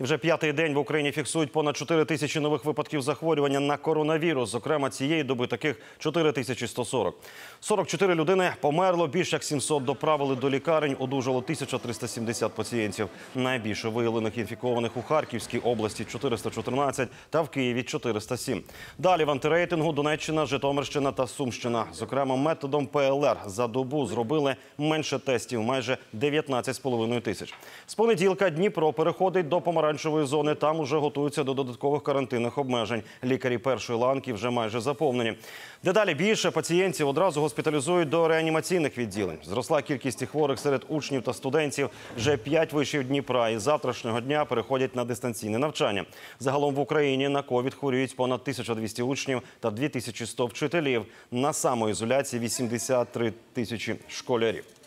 І вже п'ятий день в Україні фіксують понад 4 тисячі нових випадків захворювання на коронавірус. Зокрема, цієї доби таких 4140. 44 людини померло. Більше як 700 доправили до лікарень. Одужало 1370 пацієнтів. Найбільше виявлених інфікованих у Харківській області 414 та в Києві 407. Далі в антирейтингу Донеччина, Житомирщина та Сумщина. Зокрема, методом ПЛР за добу зробили менше тестів майже 19,5 тисяч. З понеділка Дніпро переходить до помаранчевого оранжевої зони там уже готуються до додаткових карантинних обмежень. Лікарі першої ланки вже майже заповнені. Дедалі більше пацієнтів одразу госпіталізують до реанімаційних відділень. Зросла кількість хворих серед учнів та студентів. Вже п'ять вишів Дніпра і завтрашнього дня переходять на дистанційне навчання. Загалом в Україні на ковід хворіють понад 1200 учнів та 2100 вчителів. На самоізоляції 83 тисячі школярів.